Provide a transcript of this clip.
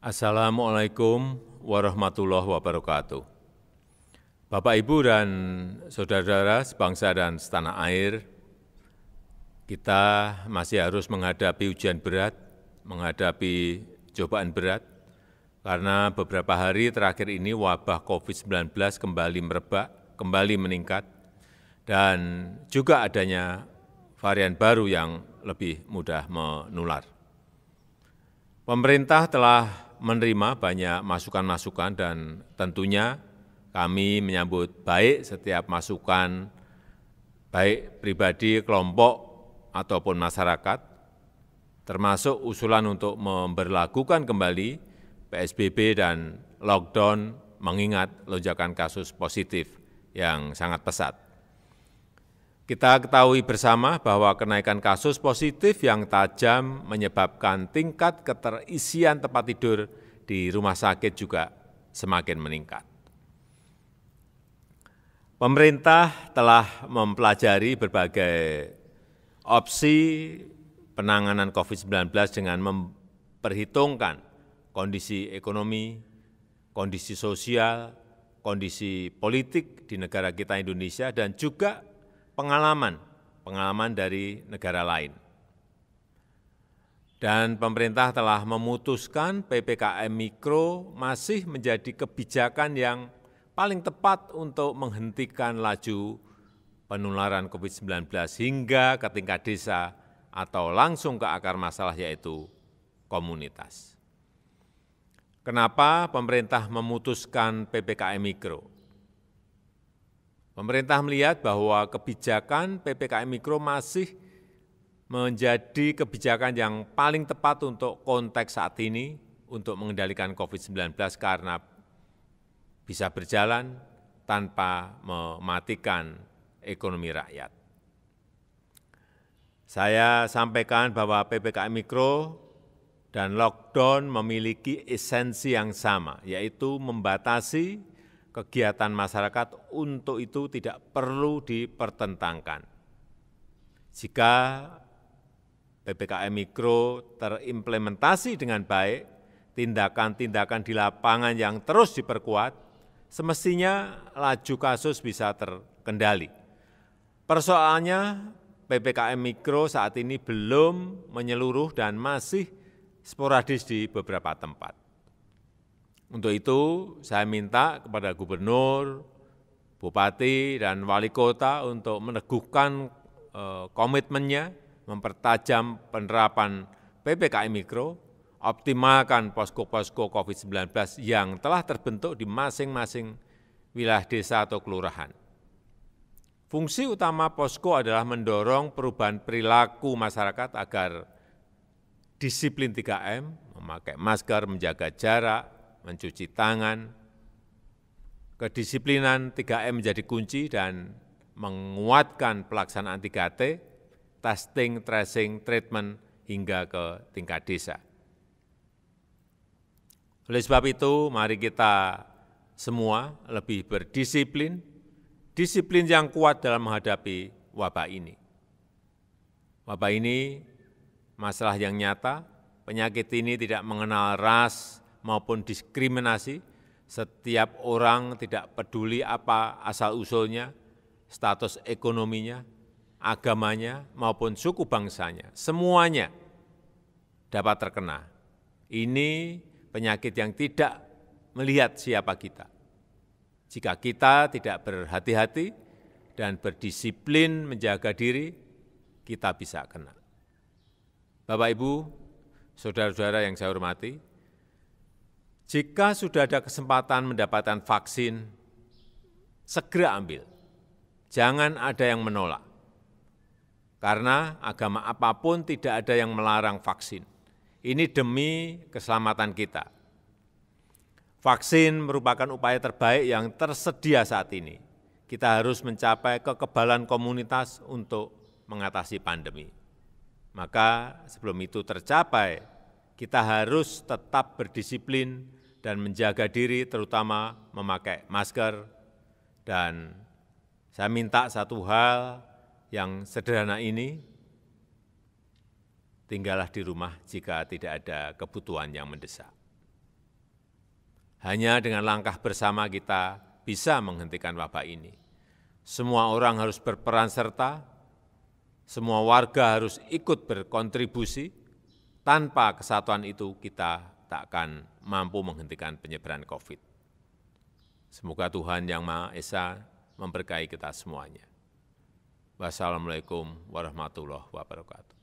Assalamu'alaikum warahmatullahi wabarakatuh. Bapak, Ibu, dan saudara-saudara sebangsa dan setanah air, kita masih harus menghadapi ujian berat, menghadapi cobaan berat, karena beberapa hari terakhir ini wabah COVID-19 kembali merebak, kembali meningkat, dan juga adanya varian baru yang lebih mudah menular. Pemerintah telah menerima banyak masukan-masukan dan tentunya kami menyambut baik setiap masukan, baik pribadi, kelompok, ataupun masyarakat, termasuk usulan untuk memperlakukan kembali PSBB dan lockdown mengingat lonjakan kasus positif yang sangat pesat. Kita ketahui bersama bahwa kenaikan kasus positif yang tajam menyebabkan tingkat keterisian tempat tidur di rumah sakit juga semakin meningkat. Pemerintah telah mempelajari berbagai opsi penanganan COVID-19 dengan memperhitungkan kondisi ekonomi, kondisi sosial, kondisi politik di negara kita Indonesia, dan juga pengalaman-pengalaman dari negara lain. Dan pemerintah telah memutuskan PPKM Mikro masih menjadi kebijakan yang paling tepat untuk menghentikan laju penularan COVID-19 hingga ke tingkat desa atau langsung ke akar masalah yaitu komunitas. Kenapa pemerintah memutuskan PPKM Mikro? Pemerintah melihat bahwa kebijakan PPKM Mikro masih menjadi kebijakan yang paling tepat untuk konteks saat ini untuk mengendalikan COVID-19 karena bisa berjalan tanpa mematikan ekonomi rakyat. Saya sampaikan bahwa PPKM Mikro dan lockdown memiliki esensi yang sama, yaitu membatasi kegiatan masyarakat untuk itu tidak perlu dipertentangkan. Jika PPKM Mikro terimplementasi dengan baik, tindakan-tindakan di lapangan yang terus diperkuat, semestinya laju kasus bisa terkendali. Persoalannya, PPKM Mikro saat ini belum menyeluruh dan masih sporadis di beberapa tempat. Untuk itu saya minta kepada gubernur, bupati, dan wali kota untuk meneguhkan eh, komitmennya, mempertajam penerapan PPKM Mikro, optimalkan posko-posko COVID-19 yang telah terbentuk di masing-masing wilayah desa atau kelurahan. Fungsi utama posko adalah mendorong perubahan perilaku masyarakat agar disiplin 3M, memakai masker, menjaga jarak, mencuci tangan, kedisiplinan 3M menjadi kunci dan menguatkan pelaksanaan 3T, testing, tracing, treatment, hingga ke tingkat desa. Oleh sebab itu, mari kita semua lebih berdisiplin, disiplin yang kuat dalam menghadapi wabah ini. Wabah ini masalah yang nyata, penyakit ini tidak mengenal ras, maupun diskriminasi, setiap orang tidak peduli apa asal-usulnya, status ekonominya, agamanya, maupun suku bangsanya, semuanya dapat terkena. Ini penyakit yang tidak melihat siapa kita. Jika kita tidak berhati-hati dan berdisiplin menjaga diri, kita bisa kena. Bapak, Ibu, Saudara-saudara yang saya hormati, jika sudah ada kesempatan mendapatkan vaksin, segera ambil. Jangan ada yang menolak. Karena agama apapun tidak ada yang melarang vaksin. Ini demi keselamatan kita. Vaksin merupakan upaya terbaik yang tersedia saat ini. Kita harus mencapai kekebalan komunitas untuk mengatasi pandemi. Maka sebelum itu tercapai, kita harus tetap berdisiplin dan menjaga diri terutama memakai masker. Dan saya minta satu hal yang sederhana ini, tinggallah di rumah jika tidak ada kebutuhan yang mendesak. Hanya dengan langkah bersama kita bisa menghentikan wabah ini. Semua orang harus berperan serta, semua warga harus ikut berkontribusi, tanpa kesatuan itu kita tak akan mampu menghentikan penyebaran COVID. Semoga Tuhan Yang Maha Esa memberkahi kita semuanya. Wassalamualaikum warahmatullahi wabarakatuh.